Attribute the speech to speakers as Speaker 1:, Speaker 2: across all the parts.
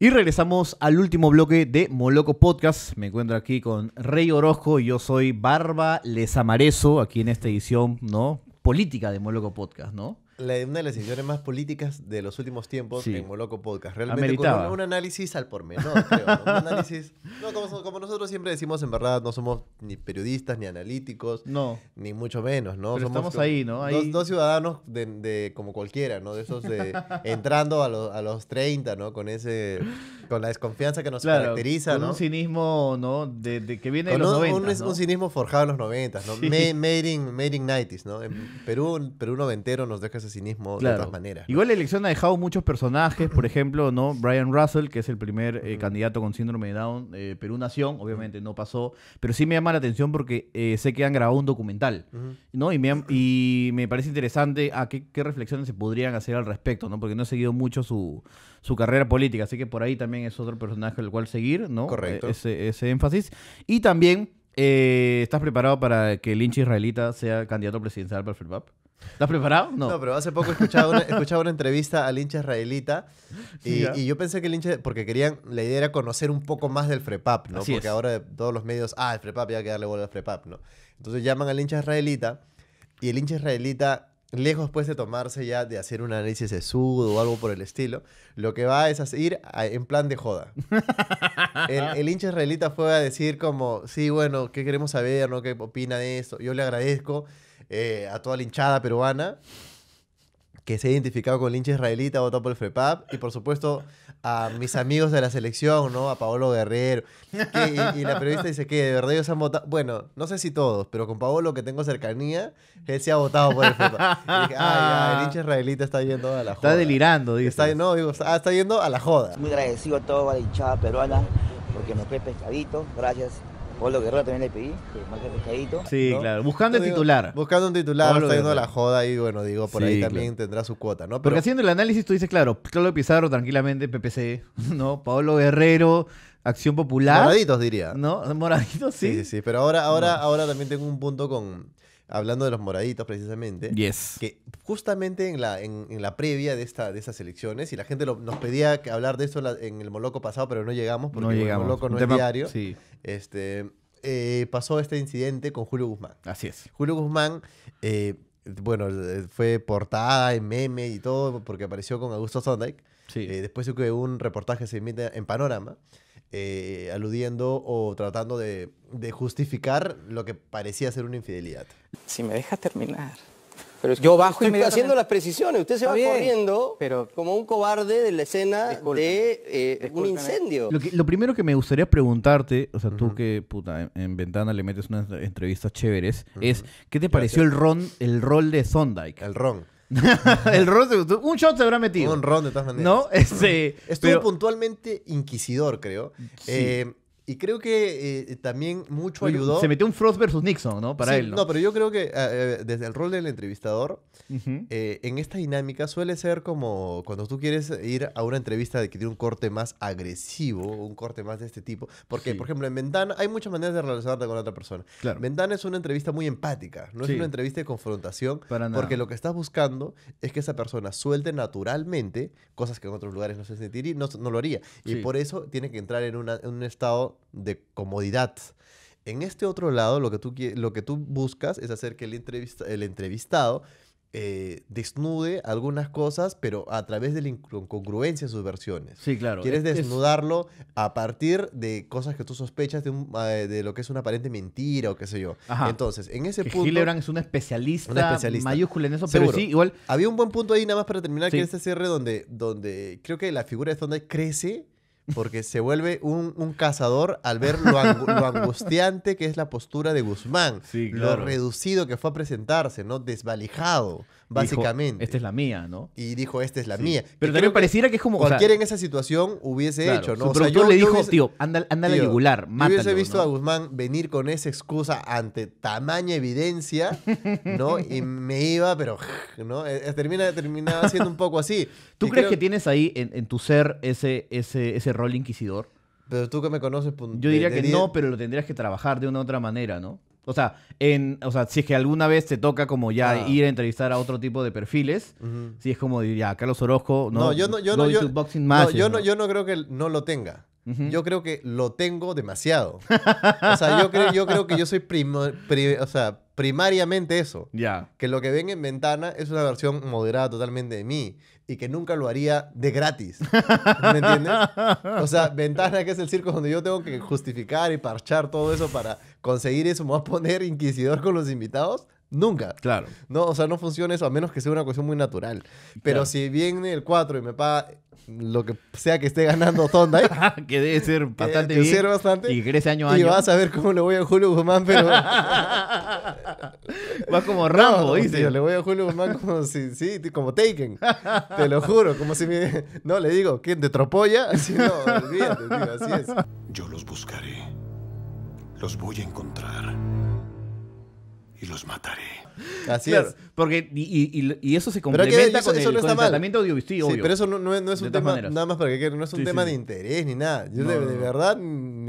Speaker 1: Y regresamos al último bloque de Moloco Podcast. Me encuentro aquí con Rey Orozco y yo soy Barba Lesamareso, aquí en esta edición, ¿no? Política de Moloco Podcast,
Speaker 2: ¿no? una de las decisiones más políticas de los últimos tiempos en Moloco Podcast. Realmente un, análisis al por menor, Un análisis... No, como, nosotros siempre decimos, en verdad, no somos ni periodistas, ni analíticos. No. Ni mucho menos, ¿no? somos estamos ahí, ¿no? Dos, ciudadanos de, como cualquiera, ¿no? De esos de... entrando a, a los 30, ¿no? Con ese... Con la desconfianza que nos caracteriza, ¿no? un cinismo, ¿no? De, que viene de los 90, un, un, cinismo forjado en los 90, ¿no? Made, in, made in 90s, ¿no? En Perú, Perú noventero nos deja ese cinismo de otras maneras.
Speaker 1: Igual la elección ha dejado muchos personajes, por ejemplo, ¿no? Brian Russell, que es el primer eh, candidato con síndrome de Down, eh, Perú Nación, obviamente no pasó, pero sí me llama la atención porque eh, sé que han grabado un documental, ¿no? Y me, y me parece interesante a ah, qué, reflexiones se podrían hacer al respecto, ¿no? Porque no he seguido mucho su, su carrera política, así que por ahí también es otro personaje al cual seguir, ¿no? Correcto. E, ese, ese énfasis. Y también... ¿Estás preparado para que el hincha israelita sea candidato presidencial para el FIRPAP?
Speaker 2: ¿Lo preparado? No. pero hace poco escuchaba una, una entrevista al hincha israelita y, yo pensé que el hincha, porque querían, la idea era conocer un poco más del FREPAP, ¿no? porque ahora todos los medios, ah, el FREPAP, ya hay que darle bola al FREPAP, ¿no? Entonces llaman al hincha israelita y el hincha israelita, lejos pues de tomarse ya, de hacer un análisis de sudo o algo por el estilo, lo que va es a ir en plan de joda. el, hincha israelita fue a decir como, sí, bueno, ¿qué queremos saber? ¿no? ¿Qué opina de esto? Yo le agradezco eh, a toda la hinchada peruana que se ha identificado con el hincha israelita, votado por el FREPAP, y por supuesto a mis amigos de la selección, ¿no? A Paolo Guerrero. y, la periodista dice que de verdad ellos han votado, bueno, no sé si todos, pero con Paolo que tengo cercanía, él se ha votado por el FREPAP. Y dije, ay, el ah. hincha israelita está yendo a la joda. Está delirando, dice. Está, no, está, yendo a la joda. Muy agradecido a toda la hinchada peruana porque me fue pescadito, gracias Pablo Guerrero también le pedí, que pescadito. Sí, claro. Buscando el titular. Buscando un titular, está yendo a la joda y bueno, digo, por ahí también tendrá su cuota, ¿no? Porque haciendo
Speaker 1: el análisis tú dices, claro, Claudio Pizarro tranquilamente, PPC, ¿no? Pablo Guerrero, Acción Popular. Moraditos diría.
Speaker 2: ¿No? Moraditos, sí. Sí, sí, Pero ahora, ahora, ahora también tengo un punto con, hablando de los moraditos precisamente, yes. que justamente en la, en, la previa de, esta, de estas elecciones, y la gente nos pedía hablar de eso en, el Moloco pasado, pero no llegamos porque llegamos. el Moloco no es diario, este, eh, pasó este incidente con Julio Guzmán. Así es. Julio Guzmán... Eh, bueno, fue portada en meme y todo porque apareció con Augusto Zondike. Sí. Eh, después un reportaje se emite en Panorama eh, aludiendo o tratando de, justificar lo que parecía ser una infidelidad. Si me dejas terminar. Pero es que yo bajo estoy haciendo las precisiones. Usted se va corriendo pero... como un cobarde de la escena de eh, un incendio.
Speaker 1: Lo, primero que me gustaría preguntarte, o sea, tú que puta, en, Ventana le metes unas entrevistas chéveres, es ¿qué te pareció el, ron, el rol de Thondike? El ron.
Speaker 2: el ron se, un shot se habrá metido. Un ron de todas ¿No? Este, Estuvo puntualmente inquisidor, creo. Eh, y creo que eh, también mucho ayudó. Se metió un Frost versus Nixon, ¿no? Para él. ¿no? pero yo creo que eh, eh, desde el rol del entrevistador, en esta dinámica suele ser como cuando tú quieres ir a una entrevista de que tiene un corte más agresivo, un corte más de este tipo. Porque, por ejemplo, en Ventana hay muchas maneras de relacionarte con otra persona. Claro. Ventana es una entrevista muy empática, no es una entrevista de confrontación. Para nada. Porque lo que estás buscando es que esa persona suelte naturalmente cosas que en otros lugares no se sentiría, no, no lo haría. Y por eso tiene que entrar en, en un estado de comodidad. En este otro lado, lo que tú, lo que tú buscas es hacer que el, entrevista, el entrevistado eh, desnude algunas cosas, pero a través de la incongruencia de sus versiones. Sí, claro. Quieres desnudarlo a partir de cosas que tú sospechas de, ah, eh, de lo que es una aparente mentira o qué sé yo. Entonces, en ese que punto. Hillebrand
Speaker 1: es un especialista, mayúscula en eso, pero sí,
Speaker 2: igual. Había un buen punto ahí, nada más para terminar, que es este cierre donde, donde creo que la figura de Zonda crece porque se vuelve un, cazador al ver lo, angustiante que es la postura de Guzmán, lo reducido que fue a presentarse, ¿no? Desvalijado, básicamente. esta es la mía, ¿no? Y dijo, esta es la mía. Pero también pareciera que, es como... Cualquiera en esa situación hubiese hecho, ¿no? Pero yo, le dijo, tío, anda, anda Yo hubiese visto a Guzmán venir con esa excusa ante tamaña evidencia, ¿no? Y me iba, pero, ¿no? Eh, eh, termina, terminaba siendo un poco así. ¿Tú crees que
Speaker 1: tienes ahí en, tu ser ese, ese, ese rol inquisidor?
Speaker 2: Pero tú que me conoces... Yo diría que no,
Speaker 1: pero lo tendrías que trabajar de una u otra manera, ¿no? O sea, en, o sea, si es que alguna vez te toca como ya ah. ir a entrevistar a otro tipo de perfiles, si es como diría, Carlos Orozco, no, yo no, no, yo no,
Speaker 2: yo no creo que no lo tenga. Yo creo que lo tengo demasiado. o sea, yo creo, yo creo que yo soy o sea, primariamente eso. Ya. Que lo que ven en ventana es una versión moderada totalmente de mí y que nunca lo haría de gratis. ¿Me entiendes? O sea, ventana que es el circo donde yo tengo que justificar y parchar todo eso para conseguir eso, me voy a poner inquisidor con los invitados. Nunca. Claro. No, o sea, no funciona eso a menos que sea una cuestión muy natural. Pero si viene el 4 y me paga lo que sea que esté ganando Tondai. Ah, que debe ser bastante bien. bastante. Y crece año a año. Y vas a ver cómo le voy a Julio Guzmán, pero. va como Rambo, dice. le voy a Julio Guzmán como si, sí, como Taken. Te lo juro, como si me. No, le digo, ¿quién te tropolla? Así no, olvídate, así es. Yo los buscaré. Los voy a encontrar
Speaker 1: y los mataré. Así es. Porque, y, y, y, eso se complementa con, eso el, no está mal. tratamiento audiovisual. Sí, pero eso no, es un tema, nada más para que no es un tema de interés
Speaker 2: ni nada. Yo de, verdad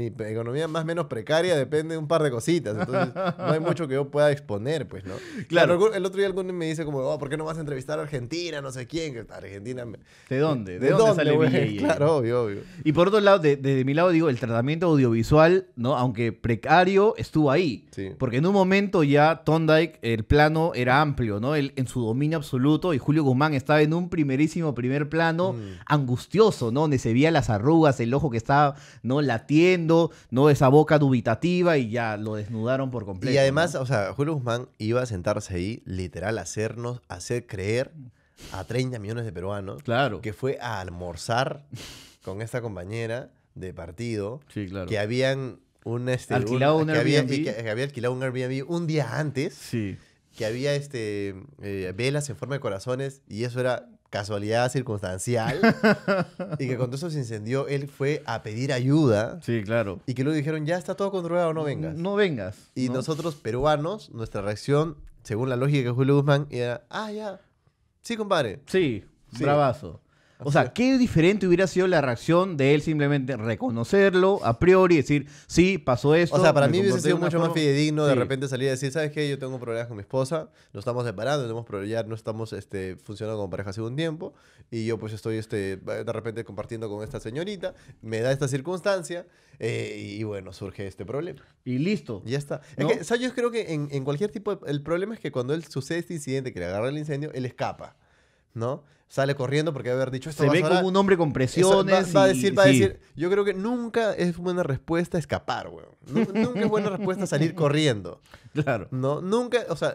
Speaker 2: mi economía más o menos precaria depende de un par de cositas. Entonces, no hay mucho que yo pueda exponer, pues, ¿no? Claro. el otro día alguno me dice como, oh, ¿por qué no vas a entrevistar a Argentina? No sé quién. Argentina... ¿De dónde? ¿De, dónde, sale y Claro, obvio, obvio.
Speaker 1: Y por otro lado, desde mi lado digo, el tratamiento audiovisual, ¿no? Aunque precario, estuvo ahí. Porque en un momento ya Tondike, el plano era amplio, ¿no? El, en su dominio absoluto y Julio Guzmán estaba en un primerísimo primer plano mm. angustioso, ¿no? Donde se veía las arrugas, el ojo que estaba, ¿no? Latiendo ¿no? Esa boca dubitativa y ya lo desnudaron por
Speaker 2: completo. Y además, o sea, Julio Guzmán iba a sentarse ahí, literal, a hacernos, hacer creer a 30 millones de peruanos claro. que fue a almorzar con esta compañera de partido que habían un, este, alquilado un, Airbnb. alquilado un Airbnb un día antes. Sí. Que había este, eh, velas en forma de corazones y eso era casualidad circunstancial y que cuando eso se incendió él fue a pedir ayuda. Sí, claro. Y que luego dijeron, ya está todo controlado, no vengas. No, vengas. Y nosotros, peruanos, nuestra reacción, según la lógica de Julio Guzmán, era, ah, ya, sí, compadre. sí. bravazo. O sea, qué diferente hubiera sido la reacción de él
Speaker 1: simplemente reconocerlo a priori, y decir, sí, pasó esto. O sea, para mí hubiese sido mucho más fidedigno de repente
Speaker 2: salir y decir, ¿sabes qué? Yo tengo problemas con mi esposa, nos estamos separando, tenemos ya no estamos este, funcionando como pareja hace un tiempo, y yo pues estoy este, de repente compartiendo con esta señorita, me da esta circunstancia, eh, y bueno, surge este problema. Y listo. Ya está. o sea, yo creo que en, en cualquier tipo El problema es que cuando él sucede este incidente que le agarra el incendio, él escapa, ¿no? sale corriendo porque haber dicho esto. Se ve como un hombre con presiones. va, a decir, va a decir. Yo creo que nunca es buena respuesta escapar, weón. Nunca es buena respuesta salir corriendo. Claro. No, nunca, o sea,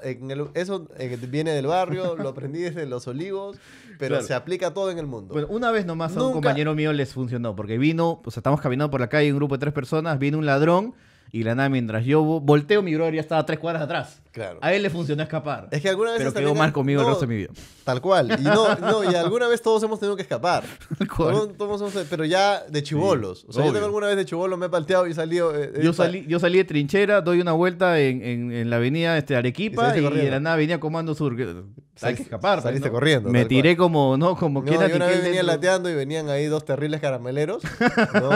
Speaker 2: eso eh, viene del barrio, lo aprendí desde los olivos, pero se aplica todo en el mundo. Bueno, una
Speaker 1: vez nomás a un compañero mío les funcionó, porque vino, o sea, estamos caminando por la calle, un grupo de tres personas, vino un ladrón. Y la nada, mientras yo volteo, mi brother ya estaba tres cuadras atrás. Claro. A él le funcionó escapar. Es que alguna vez. Pero quedó mal conmigo no, el resto
Speaker 2: mi vida. Tal cual. Y no, y alguna vez todos hemos tenido que escapar. Todos, pero ya de chivolos. o sea, yo tengo alguna vez de chivolos me he palteado y salido. Eh, yo, salí,
Speaker 1: yo salí de trinchera, doy una vuelta en, en, la avenida este, Arequipa y, de la nada venía Comando Sur. hay que escapar. Pues, saliste corriendo. Me tiré como, no, como no, una vez venían
Speaker 2: lateando y venían ahí dos terribles carameleros.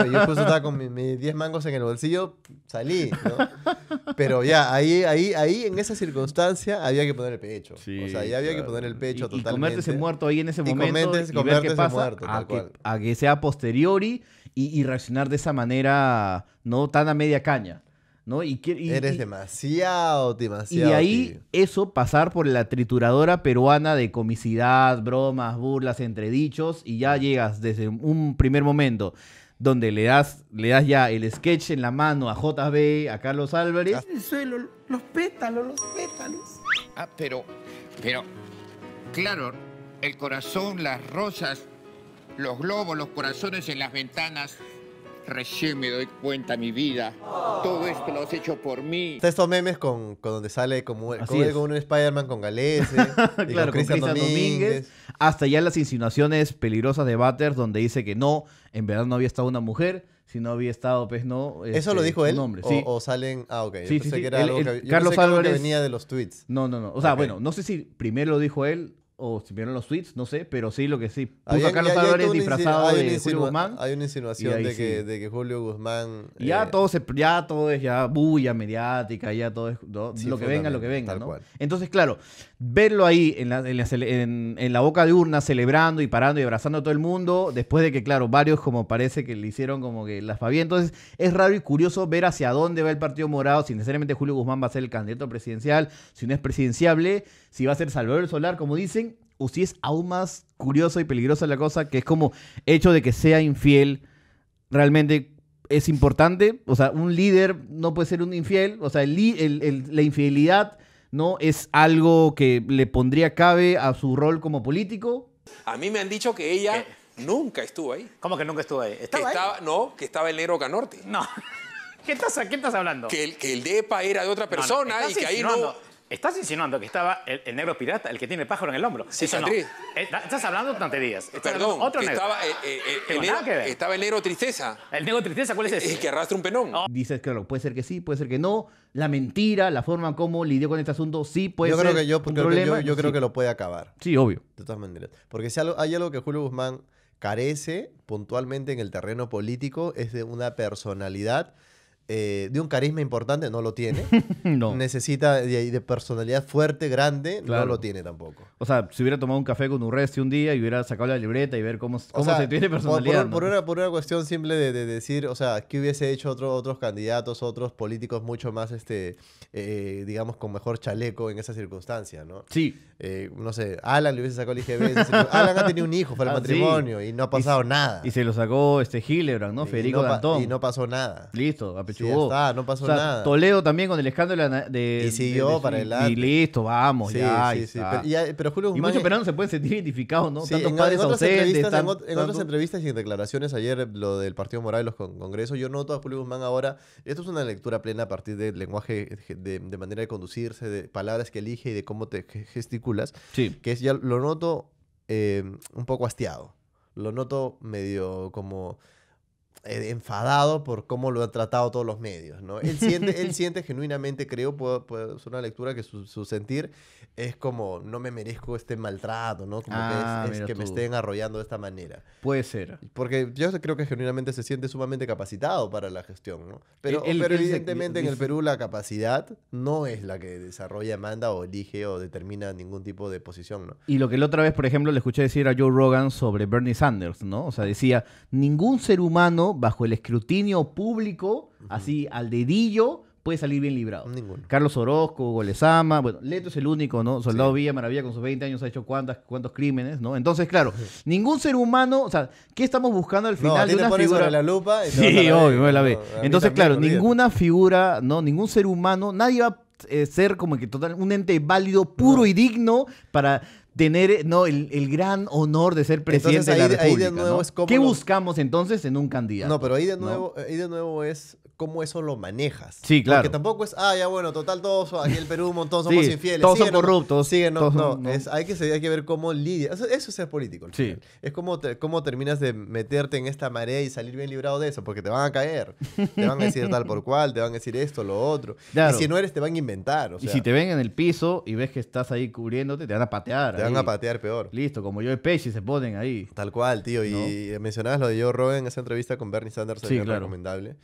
Speaker 2: Y yo pues estaba con mis 10 mangos en el bolsillo, salí. Pero ya, ahí, ahí, ahí en ese circunstancia había que poner el pecho. o sea, ya había que poner el pecho totalmente. Y muerto ahí en ese momento. Y, ver qué pasa
Speaker 1: a, que, sea posteriori y, reaccionar de esa manera no tan a media caña.
Speaker 2: ¿no? Y, Eres demasiado, demasiado. Y ahí
Speaker 1: eso pasar por la trituradora peruana de comicidad, bromas, burlas, entredichos, y ya llegas desde un primer momento donde le das, le das ya el sketch en la mano a JB, a Carlos Álvarez.
Speaker 2: El suelo, los pétalos, los pétalos.
Speaker 1: Ah, pero, pero, claro, el corazón, las rosas, los globos, los corazones en las ventanas recién me doy cuenta mi vida. Todo esto lo has hecho por mí.
Speaker 2: Está estos memes con, donde sale como, como un Spider-Man con Galese, claro, con Cristian, Domínguez.
Speaker 1: Hasta ya las insinuaciones peligrosas de Butters donde dice que no, en verdad no había estado una mujer, si no había estado, pues no. ¿Eso lo este, dijo él? O, salen. Ah, ok. Carlos venía de los tweets. No, no, no. O sea, bueno, no sé si primero lo dijo él o si vieron los tweets, no sé, pero sí, lo que sí. Puso hay, Carlos disfrazado de Julio Guzmán. Hay una insinuación de que,
Speaker 2: de que, Julio Guzmán.
Speaker 1: ya, eh, todo se, ya todo es ya bulla mediática, ya todo es lo que venga, lo que venga. ¿no? Entonces, claro, verlo ahí en la, en, la, boca de urna celebrando y parando y abrazando a todo el mundo, después de que, claro, varios como parece que le hicieron como que las Fabián. Entonces, es raro y curioso ver hacia dónde va el Partido Morado, si necesariamente Julio Guzmán va a ser el candidato presidencial, si no es presidenciable, si va a ser Salvador Solar, como dicen o si es aún más curiosa y peligrosa la cosa, que es como hecho de que sea infiel realmente es importante. O sea, un líder no puede ser un infiel. O sea, la infidelidad no es algo que le pondría cabe a su rol como político. A mí me han dicho que ella nunca estuvo ahí. ¿Cómo que nunca estuvo ahí? No, que estaba el negro Norte No. ¿Qué estás, ¿Qué estás hablando? Que el, que el DEPA era de otra persona y que ahí no... Estás insinuando que estaba el, negro pirata, el que tiene pájaro en el hombro. Sí, eh, Estás hablando tonterías. Perdón, otro negro. Estaba, eh, eh, el negro, el negro, tristeza. ¿El negro tristeza cuál es ese? El que arrastra un penón. Dices oh. Dices, claro, puede ser que sí, puede ser que no. La mentira, la forma como lidió con este asunto, sí puede ser yo, yo, creo que lo
Speaker 2: puede acabar. Sí, obvio. De todas maneras. Porque si hay algo que Julio Guzmán carece puntualmente en el terreno político es de una personalidad eh, de un carisma importante, no lo tiene. no. Necesita de, personalidad fuerte, grande, no lo tiene tampoco.
Speaker 1: O sea, si hubiera tomado un café con un Urresti un día y hubiera sacado la libreta y ver cómo, cómo se tiene personalidad.
Speaker 2: Por, por, una, cuestión simple de, decir, o sea, ¿qué hubiese hecho otros candidatos, otros políticos mucho más, este, eh, digamos, con mejor chaleco en esa circunstancia, ¿no? Sí. Eh, no sé, Alan le hubiese sacado el IGB. Alan ha tenido un hijo para el ah, matrimonio y no ha pasado nada.
Speaker 1: Y se lo sacó este Hillebrand, ¿no? Federico y Y no pasó
Speaker 2: nada. Listo, a ya está, no pasó nada. Toledo
Speaker 1: también con el escándalo
Speaker 2: de. Y siguió para Y listo, vamos, sí, Sí, sí. Pero, Julio Guzmán y muchos peruanos se pueden sentir
Speaker 1: identificados, ¿no? en, padres otras Entrevistas, en, otras
Speaker 2: entrevistas y en declaraciones ayer, lo del Partido Moral y los con congresos, yo noto a Julio Guzmán ahora. Esto es una lectura plena a partir del lenguaje, de, manera de conducirse, de palabras que elige y de cómo te gesticulas. Sí. Que es, ya lo noto eh, un poco hastiado. Lo noto medio como eh, enfadado por cómo lo han tratado todos los medios, ¿no? Él siente, él siente genuinamente, creo, es una lectura que su, sentir es como, no me merezco este maltrato, ¿no? que es, ah, que me estén arrollando de esta manera. Puede ser. Porque yo creo que genuinamente se siente sumamente capacitado para la gestión, ¿no? E- pero, evidentemente en el Perú la capacidad no es la que desarrolla, manda o elige o determina ningún tipo de posición, ¿no?
Speaker 1: Y lo que la otra vez, por ejemplo, le escuché decir a Joe Rogan sobre Bernie Sanders, ¿no? O sea, decía, ningún ser humano Bajo el escrutinio público, así al dedillo, puede salir bien librado. Carlos Orozco, Golesama bueno, Leto es el único, ¿no? Soldado Villa Maravilla con sus 20 años ha hecho cuántas, cuántos crímenes, ¿no? Entonces, claro, ningún ser humano, o sea, ¿qué estamos buscando al final de una figura? de la lupa sí, me la ve. Entonces, claro, ninguna figura, ¿no? Ningún ser humano, nadie va a eh, ser como que total, un ente válido, puro y digno para tener eh, no, el, el gran honor de ser presidente de la República. nuevo es ¿Qué buscamos entonces en un candidato? No, pero ahí de nuevo,
Speaker 2: eh, ahí de nuevo es cómo eso lo manejas. Sí, claro. Porque tampoco es, ah, ya bueno, total, todos aquí en el Perú, todos somos infieles. Todos son corruptos. Sí, no, no. hay, que, ver cómo lidia. Eso, es ser político. Sí. Es como, cómo terminas de meterte en esta marea y salir bien librado de eso, porque te van a caer. te van a decir tal por cual, te van a decir esto, lo otro. Y si no eres, te van a inventar. y si te ven en el piso y ves que estás ahí cubriéndote, te van a patear. Te van a patear peor. Listo, como yo y Pesci se ponen ahí. Tal cual, tío. Y mencionabas lo de Joe Rogan en esa entrevista con Bernie Sanders, sí, recomendable.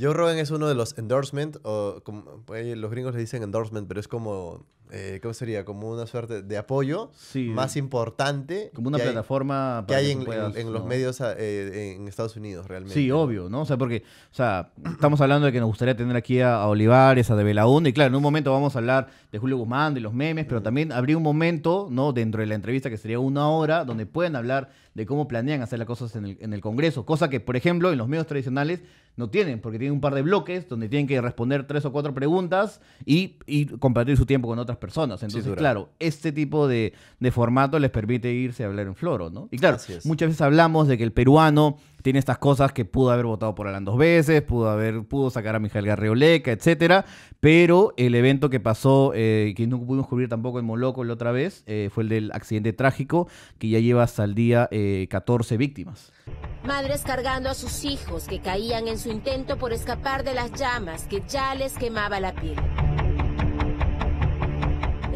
Speaker 2: Joe Rogan es uno de los endorsement, o como, pues, los gringos le dicen endorsement, pero es como eh, ¿cómo sería? Como una suerte de apoyo más importante. Como una plataforma que hay en, los medios ah, eh, en Estados Unidos realmente. Sí,
Speaker 1: obvio, ¿no? O sea, porque, o sea, estamos hablando de que nos gustaría tener aquí a, Olivares, a De Belaúnde, y claro, en un momento vamos a hablar de Julio Guzmán, de los memes, pero también habría un momento, ¿no? Dentro de la entrevista que sería una hora, donde pueden hablar de cómo planean hacer las cosas en el, Congreso, cosa que, por ejemplo, en los medios tradicionales no tienen, porque tienen un par de bloques donde tienen que responder tres o cuatro preguntas y, y compartir su tiempo con otras personas personas. Entonces, claro, este tipo de, de, formato les permite irse a hablar en floro, ¿no? Y claro, muchas veces hablamos de que el peruano tiene estas cosas que pudo haber votado por Alan dos veces, pudo haber, pudo sacar a Mijael Garrioleca, etcétera, pero el evento que pasó, eh, que no pudimos cubrir tampoco en Moloco la otra vez, eh, fue el del accidente trágico que ya lleva hasta el día 14 eh, víctimas.
Speaker 2: Madres cargando a sus hijos que caían en su intento por escapar de las llamas que ya les quemaba la piel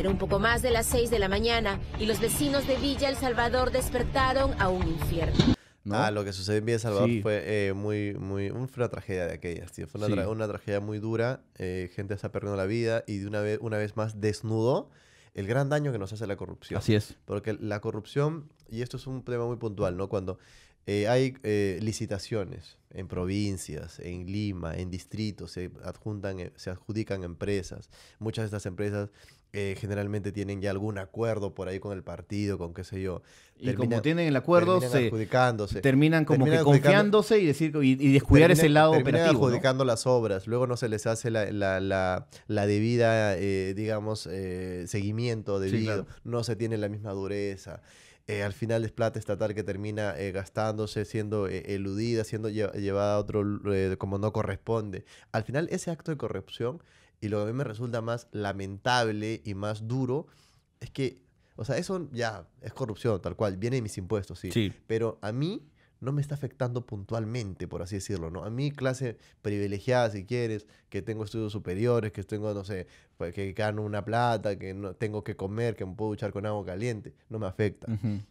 Speaker 2: un poco más de las 6 de la mañana y los vecinos de Villa El Salvador despertaron a un infierno. Ah, lo que sucedió en Villa El Salvador fue eh, muy, muy, una tragedia de aquellas, Fue una, tragedia muy dura, eh, gente está perdiendo la vida y de una vez, una vez más desnudó el gran daño que nos hace la corrupción. Así es. Porque la corrupción, y esto es un tema muy puntual, ¿no? Cuando eh, hay eh, licitaciones en provincias, en Lima, en distritos, se adjuntan, se adjudican empresas. Muchas de estas empresas eh, generalmente tienen ya algún acuerdo por ahí con el partido, con qué sé yo. y como tienen el acuerdo, terminan se terminan como que confiándose y, decir, y, descuidar ese lado operativo. adjudicando las obras, luego no se les hace la, debida, eh, digamos, eh, seguimiento debido, no se tiene la misma dureza. al final es plata estatal que termina gastándose, siendo eludida, siendo llevada a otro como no corresponde. Al final ese acto de corrupción y lo que a mí me resulta más lamentable y más duro es que, o sea, eso ya es corrupción, tal cual, viene de mis impuestos, sí. Pero a mí no me está afectando puntualmente, por así decirlo, ¿no? A mí clase privilegiada, si quieres, que tengo estudios superiores, que tengo, no sé, pues, que gano una plata, que no tengo que comer, que me puedo duchar con agua caliente, no me afecta.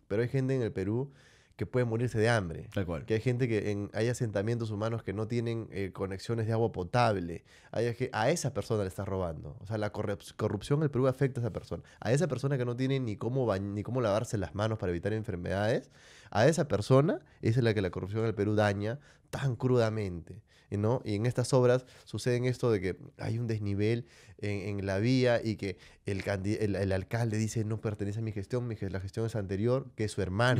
Speaker 2: Pero hay gente en el Perú que puede morirse de hambre. Que hay gente que en, hay asentamientos humanos que no tienen eh, conexiones de agua potable. a esa persona le estás robando. O sea, la corrupción en el Perú afecta a esa persona. A esa persona que no tiene ni cómo, ni cómo lavarse las manos para evitar enfermedades, a esa persona es la que la corrupción en el Perú daña tan crudamente. Y en estas obras sucede esto de que hay un desnivel en, la vía y que el, el, alcalde dice no pertenece a mi gestión, la gestión es anterior, que es su hermano.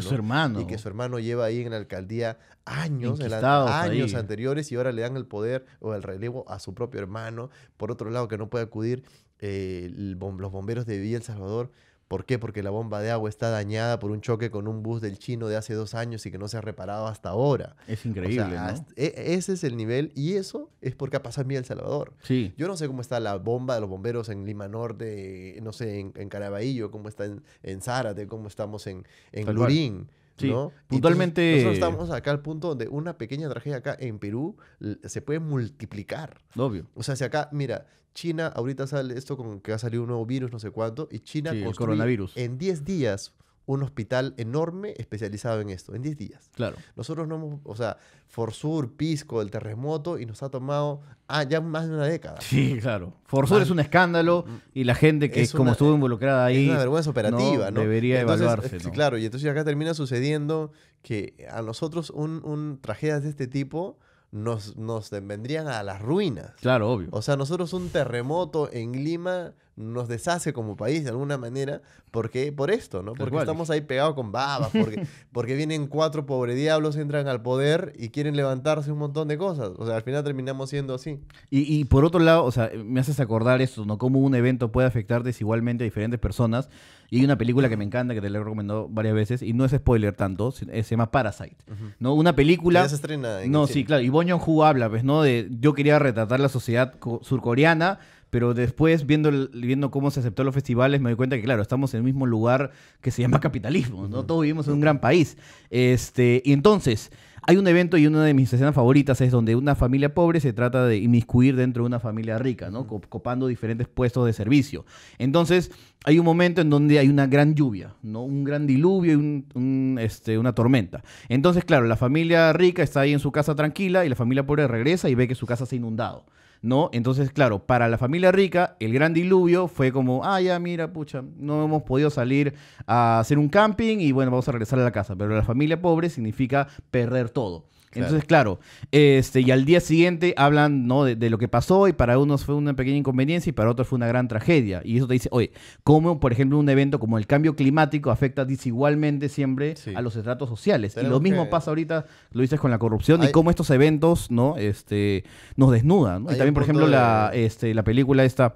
Speaker 2: Y que su hermano lleva ahí en la alcaldía años, años anteriores y ahora le dan el poder o el relevo a su propio hermano. Por otro lado, que no puede acudir eh, los bomberos de Villa El Salvador ¿Por qué? Porque la bomba de agua está dañada por un choque con un bus del chino de hace dos años y que no se ha reparado hasta ahora. Es increíble. E, e, ese es el nivel y eso es porque ha pasado en El Salvador. Sí. Yo no sé cómo está la bomba de los bomberos en Lima Norte, no sé, en, Caraballo, cómo está en, Zárate, cómo estamos en, en Lurín. Sí, nosotros estamos acá al punto donde una pequeña tragedia acá en Perú se puede multiplicar. Obvio. O sea, si acá, mira, China ahorita sale esto con que ha salido un nuevo virus, no sé cuánto, y China con el coronavirus. en 10 días un hospital enorme especializado en esto, en 10 días. Claro. Nosotros no hemos, o sea, Forsur, Pisco, el terremoto, y nos ha tomado ah, ya más de una década. Sí, claro. Forsur es un
Speaker 1: escándalo mm, mm. y la gente que es como estuvo e-, involucrada ahí. Es una vergüenza operativa, ¿no? Debería evaluarse. Eh,
Speaker 2: claro, y entonces acá termina sucediendo que a nosotros un, un tragedias de este tipo nos, nos vendrían a las ruinas. Claro, obvio. O sea, nosotros un terremoto en Lima nos deshace como país de alguna manera, porque por esto, ¿no? Porque estamos ahí pegados con babas, porque, porque vienen cuatro pobre diablos, entran al poder y quieren levantarse un montón de cosas. O sea, al final terminamos siendo así. Y,
Speaker 1: por otro lado, o sea, me haces acordar esto, ¿no? Cómo un evento puede afectar desigualmente a diferentes personas. Y hay una película que me encanta, que te la he recomendado varias veces, y no es spoiler tanto, eh, se llama Parasite. ¿No? Una película. Ya se No, sí, claro. Y Bon joon habla, pues, ¿no? De yo quería retratar la sociedad surcoreana, pero después viendo, viendo cómo se aceptó los festivales me doy cuenta que, claro, estamos en el mismo lugar que se llama capitalismo, ¿no? Todos vivimos en un gran país. Este, y entonces, hay un evento y una de mis escenas favoritas es donde una familia pobre se trata de inmiscuir dentro de una familia rica, ¿no? Copando diferentes puestos de servicio. Entonces, hay un momento en donde hay una gran lluvia, ¿no? Un gran diluvio y este, una tormenta. Entonces, claro, la familia rica está ahí en su casa tranquila y la familia pobre regresa y ve que su casa se ha inundado. ¿no? Entonces, claro, para la familia rica, el gran diluvio fue como, ah, ya, mira, pucha, no hemos podido salir a hacer un camping y bueno, vamos a regresar a la casa. Pero la familia pobre significa perder todo. Entonces, claro, este, y al día siguiente hablan ¿no? de, lo que pasó y para unos fue una pequeña inconveniencia y para otros fue una gran tragedia. Y eso te dice, oye, ¿cómo, por ejemplo, un evento como el cambio climático afecta desigualmente siempre a los estratos sociales? y lo mismo pasa ahorita, lo dices con la corrupción y cómo estos eventos ¿no? este, nos desnudan. ¿no? también por ejemplo, la, este, la película esta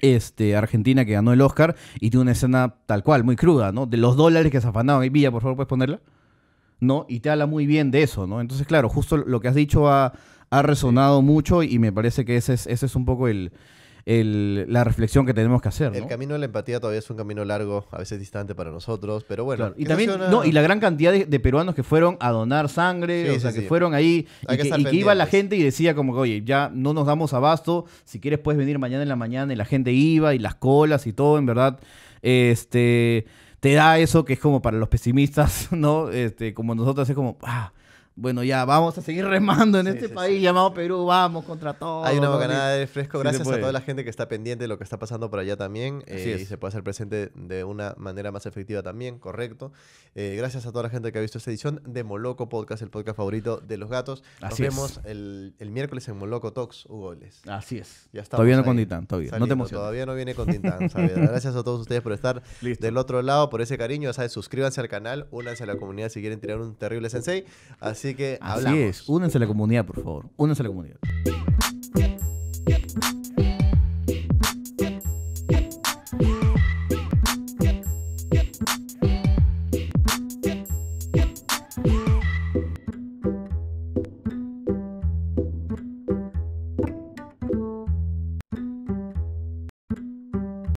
Speaker 1: este, Argentina que ganó el Oscar y tiene una escena tal cual, muy cruda, ¿no? De los dólares que se afanaban. Y Villa, por favor, puedes ponerla. ¿No? Y te habla muy bien de eso, ¿no? Entonces, claro, justo lo que has dicho ha, resonado mucho y me parece que ese ese es un poco el, la reflexión que tenemos que hacer. ¿no? El
Speaker 2: camino de la empatía todavía es un camino largo, a veces distante para nosotros, pero bueno. Y también, no, y la
Speaker 1: gran cantidad de, peruanos que fueron a donar sangre, o sea, que fueron ahí y que, iba la gente y decía como que, oye, ya no nos damos abasto, si quieres puedes venir mañana en la mañana y la gente iba y las colas y todo, en verdad, este, te da eso que es como para los pesimistas, ¿no? Este, como nosotros es como, ah, bueno, ya vamos a seguir remando en este país llamado Perú, vamos contra todo. Hay una bocanada de fresco, gracias a toda la
Speaker 2: gente que está pendiente de lo que está pasando por allá también eh, y se puede hacer presente de una manera más efectiva también, correcto. Eh, gracias a toda la gente que ha visto esta edición de Moloco Podcast, el podcast favorito de los gatos. Nos vemos el, el, miércoles en Moloco Talks, Hugo goles Así es. Ya todavía no con Tintán, todavía. No Todavía no viene con Tintán, Gracias a todos ustedes por estar del otro lado, por ese cariño. Ya sabes, suscríbanse al canal, únanse a la comunidad si quieren tirar un terrible sensei. Así Así que Así
Speaker 1: es. Únanse a la comunidad, por favor. Únanse a la comunidad.